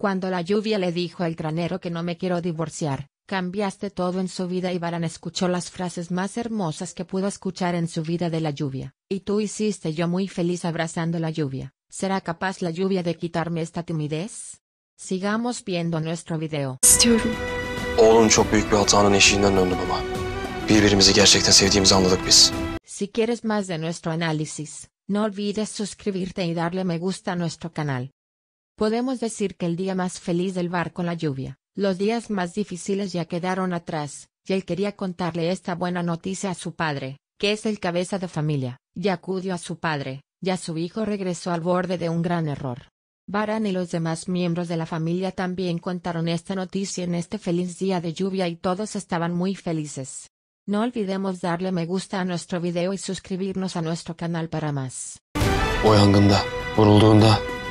Cuando la lluvia le dijo al granero que no me quiero divorciar, cambiaste todo en su vida y Baran escuchó las frases más hermosas que pudo escuchar en su vida de la lluvia, y tú hiciste yo muy feliz abrazando la lluvia. ¿Será capaz la lluvia de quitarme esta timidez? Sigamos viendo nuestro video. Si quieres más de nuestro análisis, no olvides suscribirte y darle me gusta a nuestro canal. Podemos decir que el día más feliz del bar con la lluvia, los días más difíciles ya quedaron atrás, y él quería contarle esta buena noticia a su padre, que es el cabeza de familia, y acudió a su padre, ya su hijo regresó al borde de un gran error. Baran y los demás miembros de la familia también contaron esta noticia en este feliz día de lluvia y todos estaban muy felices. No olvidemos darle me gusta a nuestro video y suscribirnos a nuestro canal para más.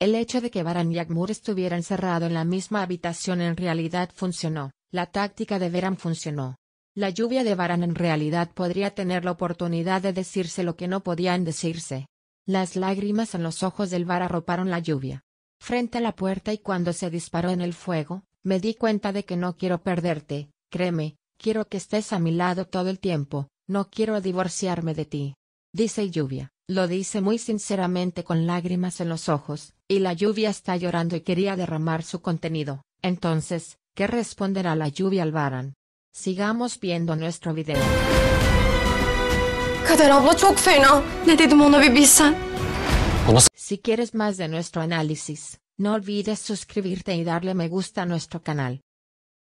El hecho de que Baran y Akmur estuvieran cerrados en la misma habitación en realidad funcionó, la táctica de Veran funcionó. La lluvia de Varan en realidad podría tener la oportunidad de decirse lo que no podían decirse. Las lágrimas en los ojos del Bar arroparon la lluvia. Frente a la puerta y cuando se disparó en el fuego, me di cuenta de que no quiero perderte, créeme, quiero que estés a mi lado todo el tiempo, no quiero divorciarme de ti. Dice Lluvia, lo dice muy sinceramente con lágrimas en los ojos, y la lluvia está llorando y quería derramar su contenido. Entonces, ¿qué responderá la lluvia al Baran? Sigamos viendo nuestro video. Si quieres más de nuestro análisis, no olvides suscribirte y darle me gusta a nuestro canal.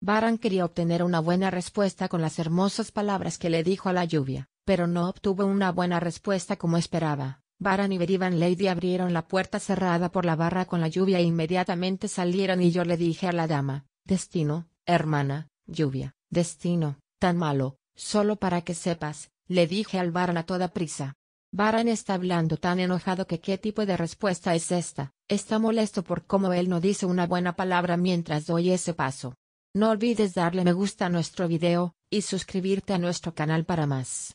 Baran quería obtener una buena respuesta con las hermosas palabras que le dijo a la lluvia, pero no obtuvo una buena respuesta como esperaba. Baran y Berivan Lady abrieron la puerta cerrada por la barra con la lluvia e inmediatamente salieron y yo le dije a la dama, destino, hermana, lluvia, destino, tan malo, solo para que sepas, le dije al Baran a toda prisa. Baran está hablando tan enojado que qué tipo de respuesta es esta, está molesto por cómo él no dice una buena palabra mientras doy ese paso. No olvides darle me gusta a nuestro video, y suscribirte a nuestro canal para más.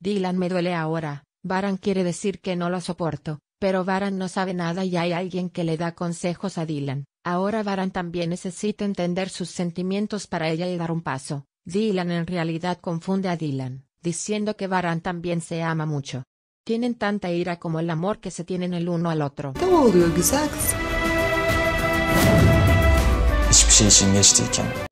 Dylan me duele ahora, Baran quiere decir que no lo soporto, pero Baran no sabe nada y hay alguien que le da consejos a Dylan. Ahora Baran también necesita entender sus sentimientos para ella y dar un paso. Dylan en realidad confunde a Dylan, diciendo que Baran también se ama mucho. Tienen tanta ira como el amor que se tienen el uno al otro.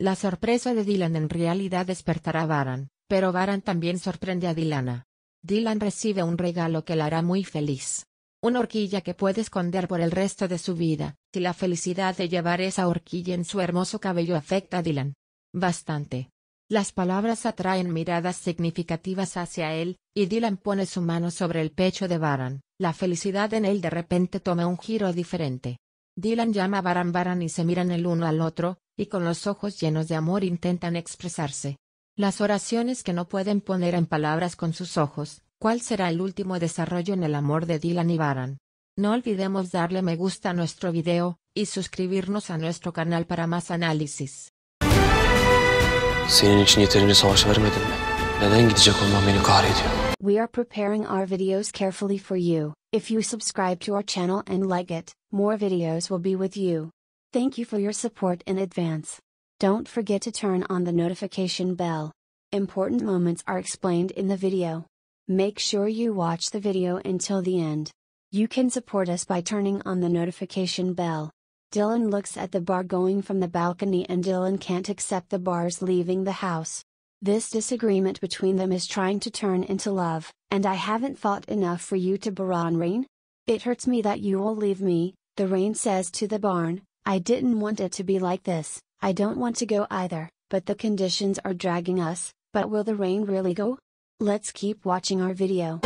La sorpresa de Dylan en realidad despertará a Baran, pero Baran también sorprende a Dylan. Dylan recibe un regalo que la hará muy feliz. Una horquilla que puede esconder por el resto de su vida, si la felicidad de llevar esa horquilla en su hermoso cabello afecta a Dylan. Bastante. Las palabras atraen miradas significativas hacia él, y Dylan pone su mano sobre el pecho de Baran. La felicidad en él de repente toma un giro diferente. Dylan llama a Baran Baran y se miran el uno al otro, y con los ojos llenos de amor intentan expresarse. Las oraciones que no pueden poner en palabras con sus ojos, ¿cuál será el último desarrollo en el amor de Dylan y Baran? No olvidemos darle me gusta a nuestro video, y suscribirnos a nuestro canal para más análisis. We are preparing our videos carefully for you. If you subscribe to our channel and like it, more videos will be with you. Thank you for your support in advance. Don't forget to turn on the notification bell. Important moments are explained in the video. Make sure you watch the video until the end. You can support us by turning on the notification bell. Dylan looks at the bar going from the balcony and Dylan can't accept the bar's leaving the house. This disagreement between them is trying to turn into love, and I haven't fought enough for you to Baron Rain? It hurts me that you will leave me, the rain says to the barn, I didn't want it to be like this. I don't want to go either, but the conditions are dragging us, but will the rain really go? Let's keep watching our video.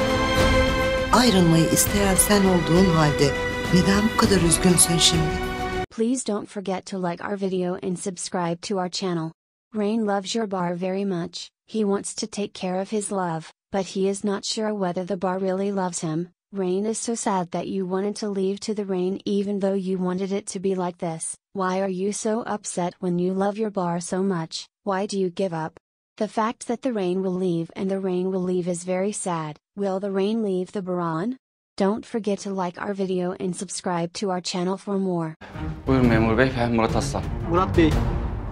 Ayrılmayı isteyen sen olduğun halde neden bu kadar üzgünsün şimdi? Please don't forget to like our video and subscribe to our channel. Rain loves your bar very much, he wants to take care of his love, but he is not sure whether the bar really loves him, Rain is so sad that you wanted to leave to the rain even though you wanted it to be like this. Why are you so upset when you love your bar so much? Why do you give up? The fact that the rain will leave and the rain will leave is very sad. Will the rain leave the baron? Don't forget to like our video and subscribe to our channel for more. Buyurun memur bey, ben Murat Aslan. Murat bey,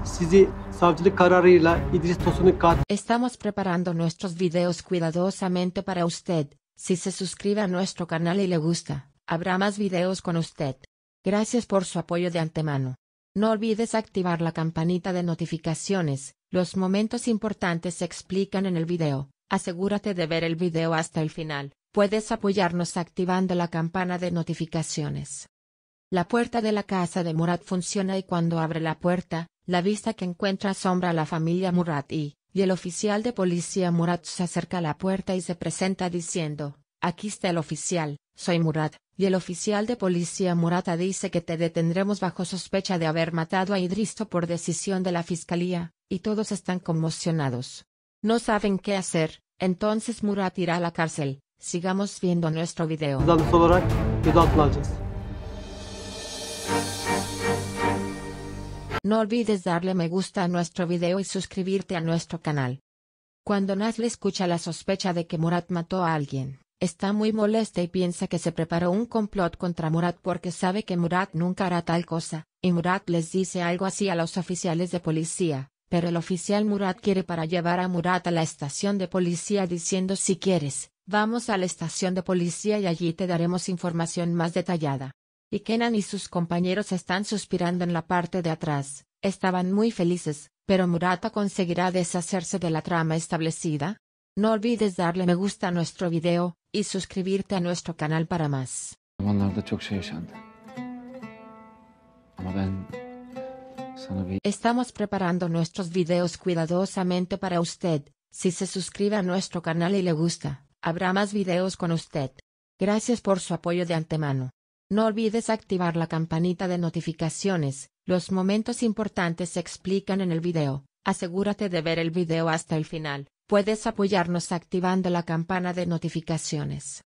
sizi savcılık kararıyla İdris Tosun'un Estamos preparando nuestros videos cuidadosamente para usted. Si se suscribe a nuestro canal y le gusta, habrá más videos con usted. Gracias por su apoyo de antemano. No olvides activar la campanita de notificaciones, los momentos importantes se explican en el video, asegúrate de ver el video hasta el final, puedes apoyarnos activando la campana de notificaciones. La puerta de la casa de Murat funciona y cuando abre la puerta, la vista que encuentra asombra a la familia Murat y, y el oficial de policía Murat se acerca a la puerta y se presenta diciendo, aquí está el oficial, soy Murat, y el oficial de policía Murata dice que te detendremos bajo sospecha de haber matado a Idristo por decisión de la fiscalía, y todos están conmocionados. No saben qué hacer, entonces Murat irá a la cárcel. Sigamos viendo nuestro video. No olvides darle me gusta a nuestro video y suscribirte a nuestro canal. Cuando Naz le escucha la sospecha de que Murat mató a alguien, está muy molesta y piensa que se preparó un complot contra Murat porque sabe que Murat nunca hará tal cosa, y Murat les dice algo así a los oficiales de policía, pero el oficial Murat quiere para llevar a Murat a la estación de policía diciendo si quieres, vamos a la estación de policía y allí te daremos información más detallada y Kenan y sus compañeros están suspirando en la parte de atrás, estaban muy felices, pero Murata conseguirá deshacerse de la trama establecida. No olvides darle me gusta a nuestro video y suscribirte a nuestro canal para más. Estamos preparando nuestros videos cuidadosamente para usted. Si se suscribe a nuestro canal y le gusta, habrá más videos con usted. Gracias por su apoyo de antemano. No olvides activar la campanita de notificaciones, los momentos importantes se explican en el video, asegúrate de ver el video hasta el final, puedes apoyarnos activando la campana de notificaciones.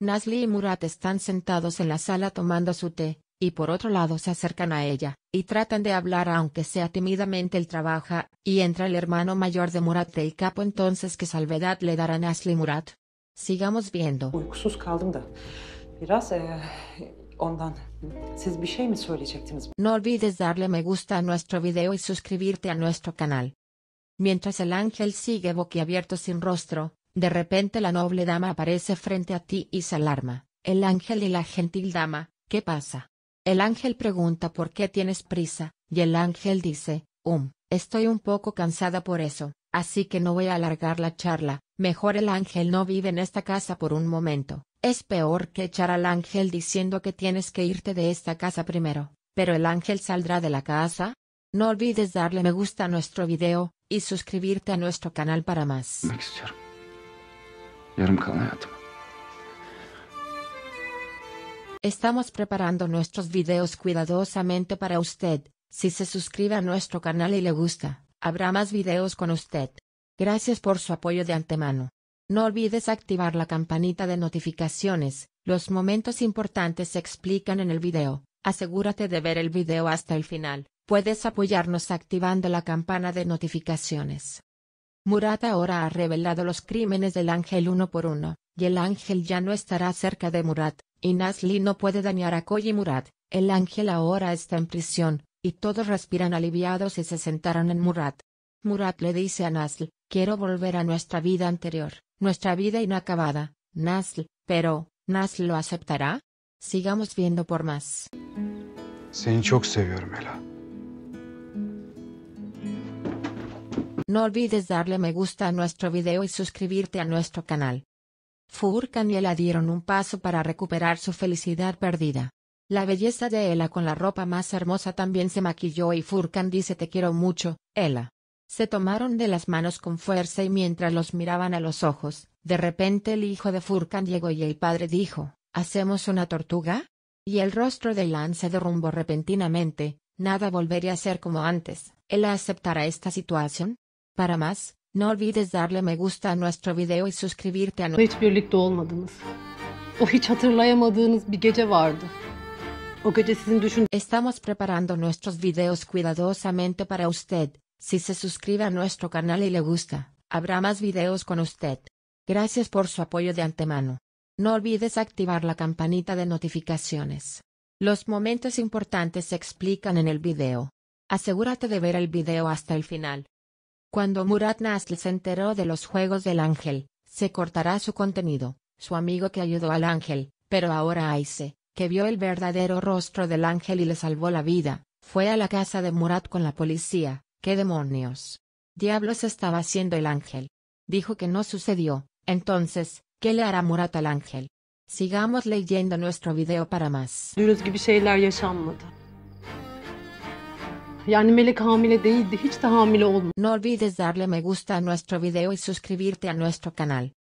Nasli y Murat están sentados en la sala tomando su té, y por otro lado se acercan a ella, y tratan de hablar aunque sea tímidamente el trabaja, y entra el hermano mayor de Murat del capo entonces que salvedad le dará Nasli Murat. Sigamos viendo. E, no olvides darle me gusta a nuestro video y suscribirte a nuestro canal. Mientras el ángel sigue boquiabierto sin rostro, de repente la noble dama aparece frente a ti y se alarma. El ángel y la gentil dama, ¿qué pasa? El ángel pregunta por qué tienes prisa, y el ángel dice, um, estoy un poco cansada por eso, así que no voy a alargar la charla, mejor el ángel no vive en esta casa por un momento. Es peor que echar al ángel diciendo que tienes que irte de esta casa primero, pero el ángel saldrá de la casa. No olvides darle me gusta a nuestro video y suscribirte a nuestro canal para más. Estamos preparando nuestros videos cuidadosamente para usted. Si se suscribe a nuestro canal y le gusta, habrá más videos con usted. Gracias por su apoyo de antemano. No olvides activar la campanita de notificaciones, los momentos importantes se explican en el video, asegúrate de ver el video hasta el final, puedes apoyarnos activando la campana de notificaciones. Murat ahora ha revelado los crímenes del ángel uno por uno, y el ángel ya no estará cerca de Murat, y Nasli no puede dañar a Koji Murat, el ángel ahora está en prisión, y todos respiran aliviados y se sentaron en Murat. Murat le dice a Nasli: quiero volver a nuestra vida anterior, nuestra vida inacabada, Nazl, pero, ¿Nazl lo aceptará? Sigamos viendo por más. No olvides darle me gusta a nuestro video y suscribirte a nuestro canal. Furkan y Ela dieron un paso para recuperar su felicidad perdida. La belleza de Ela con la ropa más hermosa también se maquilló y Furkan dice te quiero mucho, Ela. Se tomaron de las manos con fuerza y mientras los miraban a los ojos, de repente el hijo de Furkan llegó y el padre dijo, ¿Hacemos una tortuga? Y el rostro de Lan se derrumbó repentinamente, nada volvería a ser como antes. ¿Él aceptará esta situación? Para más, no olvides darle me gusta a nuestro video y suscribirte a nuestro... Estamos preparando nuestros videos cuidadosamente para usted. Si se suscribe a nuestro canal y le gusta, habrá más videos con usted. Gracias por su apoyo de antemano. No olvides activar la campanita de notificaciones. Los momentos importantes se explican en el video. Asegúrate de ver el video hasta el final. Cuando Murat Nasl se enteró de los Juegos del Ángel, se cortará su contenido, su amigo que ayudó al ángel, pero ahora Aise, que vio el verdadero rostro del ángel y le salvó la vida, fue a la casa de Murat con la policía, ¿Qué demonios? Diablos estaba haciendo el ángel. Dijo que no sucedió, entonces, ¿qué le hará Murat al ángel? Sigamos leyendo nuestro video para más. No olvides darle me gusta a nuestro video y suscribirte a nuestro canal.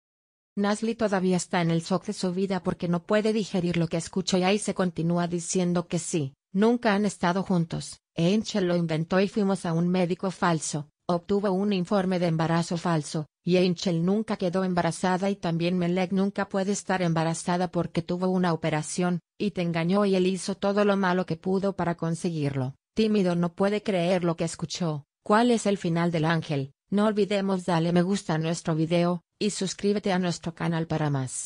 Nasli todavía está en el shock de su vida porque no puede digerir lo que escuchó y ahí se continúa diciendo que sí, Nunca han estado juntos. Angel lo inventó y fuimos a un médico falso, obtuvo un informe de embarazo falso, y Angel nunca quedó embarazada y también Melek nunca puede estar embarazada porque tuvo una operación, y te engañó y él hizo todo lo malo que pudo para conseguirlo. Tímido no puede creer lo que escuchó. ¿Cuál es el final del ángel? No olvidemos dale me gusta a nuestro video y suscríbete a nuestro canal para más.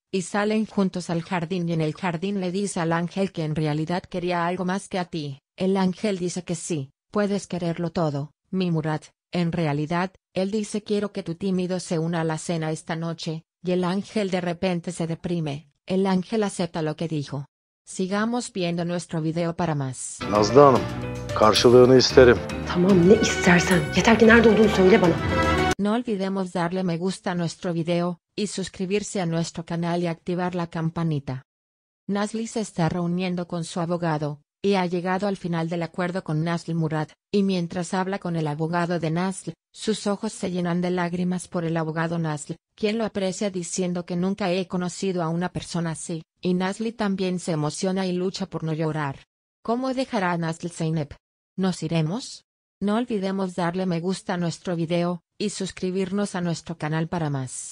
y salen juntos al jardín y en el jardín le dice al ángel que en realidad quería algo más que a ti. El ángel dice que sí, puedes quererlo todo, mi Murat. En realidad, él dice quiero que tu tímido se una a la cena esta noche, y el ángel de repente se deprime. El ángel acepta lo que dijo. Sigamos viendo nuestro video para más. No olvidemos darle me gusta a nuestro video, y suscribirse a nuestro canal y activar la campanita. Nasli se está reuniendo con su abogado, y ha llegado al final del acuerdo con Nasl Murad, y mientras habla con el abogado de Nasl, sus ojos se llenan de lágrimas por el abogado Nasl, quien lo aprecia diciendo que nunca he conocido a una persona así, y Nasli también se emociona y lucha por no llorar. ¿Cómo dejará a Nasl Zeynep? ¿Nos iremos? No olvidemos darle me gusta a nuestro video, y suscribirnos a nuestro canal para más.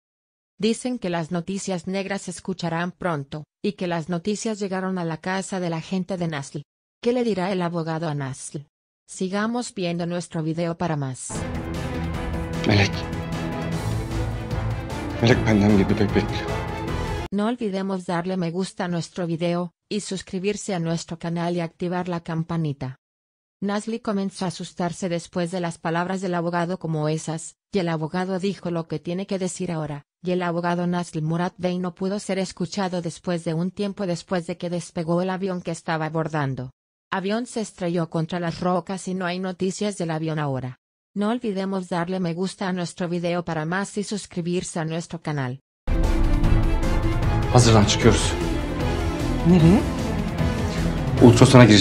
Dicen que las noticias negras se escucharán pronto, y que las noticias llegaron a la casa de la gente de Nasl. ¿Qué le dirá el abogado a Nasl? Sigamos viendo nuestro video para más. No olvidemos darle me gusta a nuestro video, y suscribirse a nuestro canal y activar la campanita. Nasli comenzó a asustarse después de las palabras del abogado como esas, y el abogado dijo lo que tiene que decir ahora, y el abogado Nasli Murat Bey no pudo ser escuchado después de un tiempo después de que despegó el avión que estaba abordando. Avión se estrelló contra las rocas y no hay noticias del avión ahora. No olvidemos darle me gusta a nuestro video para más y suscribirse a nuestro canal.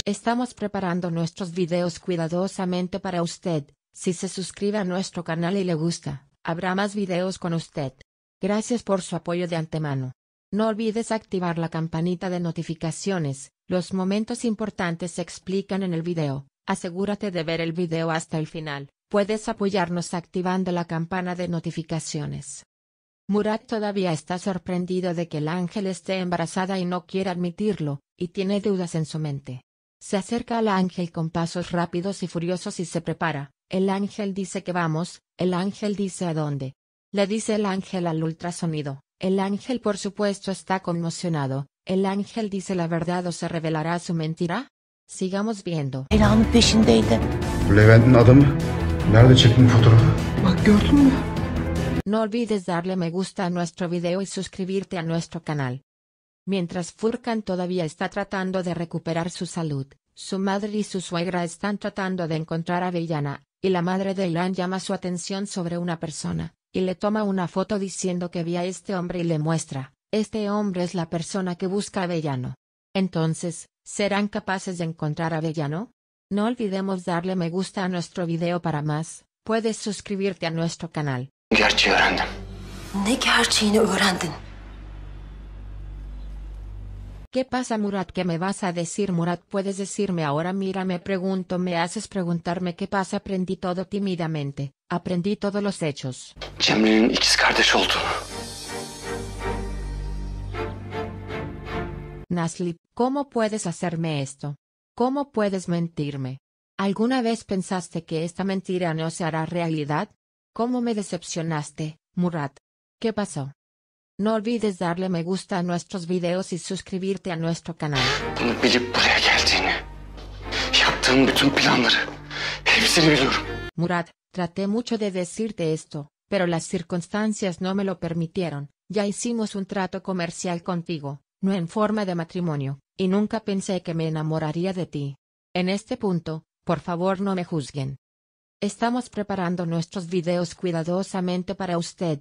Estamos preparando nuestros videos cuidadosamente para usted. Si se suscribe a nuestro canal y le gusta, habrá más videos con usted. Gracias por su apoyo de antemano. No olvides activar la campanita de notificaciones. Los momentos importantes se explican en el video. Asegúrate de ver el video hasta el final. Puedes apoyarnos activando la campana de notificaciones. Murat todavía está sorprendido de que el ángel esté embarazada y no quiere admitirlo, y tiene dudas en su mente. Se acerca al ángel con pasos rápidos y furiosos y se prepara. El ángel dice que vamos, el ángel dice a dónde. Le dice el ángel al ultrasonido. El ángel por supuesto está conmocionado. El ángel dice la verdad o se revelará su mentira. Sigamos viendo. No olvides darle me gusta a nuestro video y suscribirte a nuestro canal. Mientras Furkan todavía está tratando de recuperar su salud, su madre y su suegra están tratando de encontrar a Bellana, y la madre de Ilan llama su atención sobre una persona, y le toma una foto diciendo que vi a este hombre y le muestra, este hombre es la persona que busca a Bellano. Entonces, ¿serán capaces de encontrar a Bellano? No olvidemos darle me gusta a nuestro video para más, puedes suscribirte a nuestro canal. ¿Qué pasa Murat? ¿Qué me vas a decir Murat? Puedes decirme ahora mira me pregunto me haces preguntarme qué pasa aprendí todo tímidamente, aprendí todos los hechos. Nasli, ¿cómo puedes hacerme esto? ¿Cómo puedes mentirme? ¿Alguna vez pensaste que esta mentira no se hará realidad? ¿Cómo me decepcionaste, Murat? ¿Qué pasó? No olvides darle me gusta a nuestros videos y suscribirte a nuestro canal. Murad, Murat, traté mucho de decirte esto, pero las circunstancias no me lo permitieron. Ya hicimos un trato comercial contigo, no en forma de matrimonio, y nunca pensé que me enamoraría de ti. En este punto, por favor no me juzguen. Estamos preparando nuestros videos cuidadosamente para usted,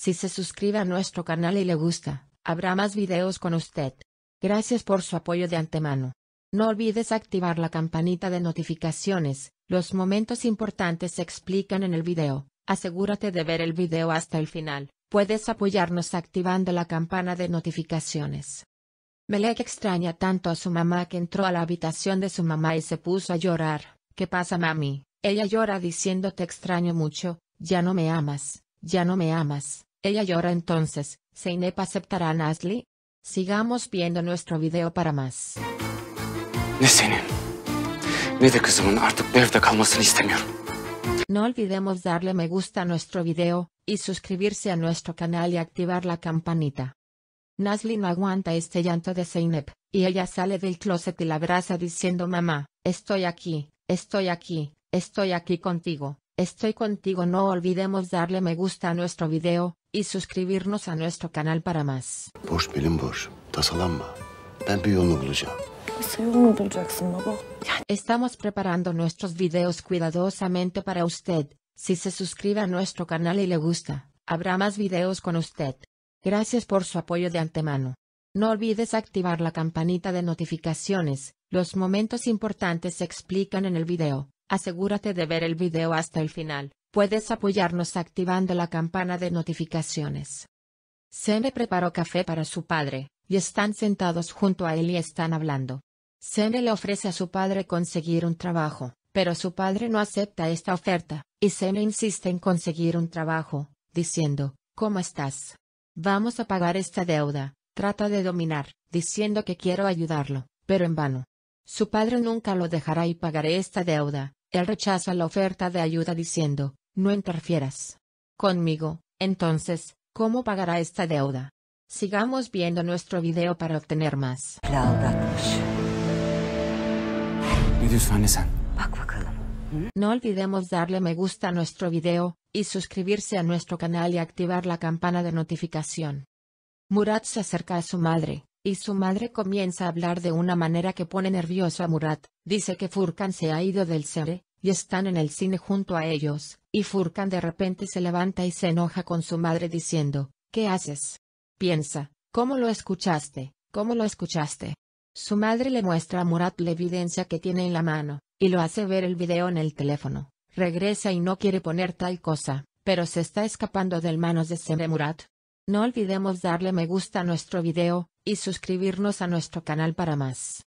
Si se suscribe a nuestro canal y le gusta, habrá más videos con usted. Gracias por su apoyo de antemano. No olvides activar la campanita de notificaciones, los momentos importantes se explican en el video. Asegúrate de ver el video hasta el final. Puedes apoyarnos activando la campana de notificaciones. Melek extraña tanto a su mamá que entró a la habitación de su mamá y se puso a llorar. ¿Qué pasa, mami? Ella llora diciendo te extraño mucho, ya no me amas, ya no me amas. Ella llora entonces, Zeynep aceptará a Nasli. Sigamos viendo nuestro video para más. No olvidemos darle me gusta a nuestro video, y suscribirse a nuestro canal y activar la campanita. Nasli no aguanta este llanto de Seinep, y ella sale del closet y la abraza diciendo mamá, estoy aquí, estoy aquí, estoy aquí contigo. Estoy contigo no olvidemos darle me gusta a nuestro video y suscribirnos a nuestro canal para más. Estamos preparando nuestros videos cuidadosamente para usted. Si se suscribe a nuestro canal y le gusta, habrá más videos con usted. Gracias por su apoyo de antemano. No olvides activar la campanita de notificaciones. Los momentos importantes se explican en el video. Asegúrate de ver el video hasta el final, puedes apoyarnos activando la campana de notificaciones. Seme preparó café para su padre, y están sentados junto a él y están hablando. Seme le ofrece a su padre conseguir un trabajo, pero su padre no acepta esta oferta, y Seme insiste en conseguir un trabajo, diciendo, ¿Cómo estás? Vamos a pagar esta deuda, trata de dominar, diciendo que quiero ayudarlo, pero en vano. Su padre nunca lo dejará y pagaré esta deuda, él rechaza la oferta de ayuda diciendo, no interfieras. Conmigo, entonces, ¿cómo pagará esta deuda? Sigamos viendo nuestro video para obtener más. No olvidemos darle me gusta a nuestro video, y suscribirse a nuestro canal y activar la campana de notificación. Murat se acerca a su madre, y su madre comienza a hablar de una manera que pone nervioso a Murat, dice que Furkan se ha ido del cere, y están en el cine junto a ellos, y Furkan de repente se levanta y se enoja con su madre diciendo, ¿qué haces? Piensa, ¿cómo lo escuchaste? ¿Cómo lo escuchaste? Su madre le muestra a Murat la evidencia que tiene en la mano, y lo hace ver el video en el teléfono. Regresa y no quiere poner tal cosa, pero se está escapando del manos de Cemre Murat, no olvidemos darle me gusta a nuestro video, y suscribirnos a nuestro canal para más.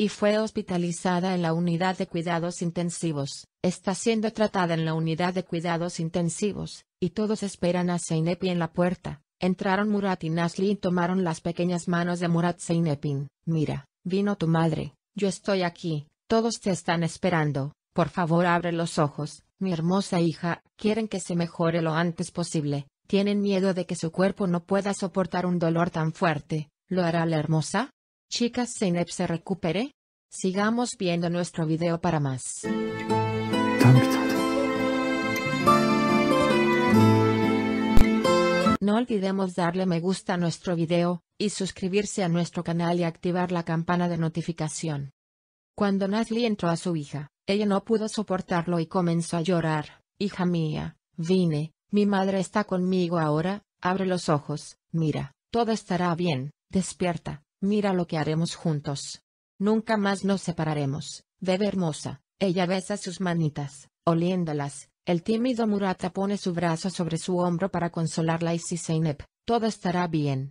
y fue hospitalizada en la unidad de cuidados intensivos. Está siendo tratada en la unidad de cuidados intensivos, y todos esperan a Zeynepi en la puerta. Entraron Murat y Nasli y tomaron las pequeñas manos de Murat Zeynepin. Mira, vino tu madre, yo estoy aquí, todos te están esperando, por favor abre los ojos, mi hermosa hija, quieren que se mejore lo antes posible, tienen miedo de que su cuerpo no pueda soportar un dolor tan fuerte, ¿lo hará la hermosa? Chicas Zeynep se recupere. Sigamos viendo nuestro video para más. No olvidemos darle me gusta a nuestro video, y suscribirse a nuestro canal y activar la campana de notificación. Cuando Nasli entró a su hija, ella no pudo soportarlo y comenzó a llorar. Hija mía, vine, mi madre está conmigo ahora, abre los ojos, mira, todo estará bien, despierta, Mira lo que haremos juntos. Nunca más nos separaremos, bebe hermosa. Ella besa sus manitas, oliéndolas. El tímido Murata pone su brazo sobre su hombro para consolarla y si Zeynep, todo estará bien.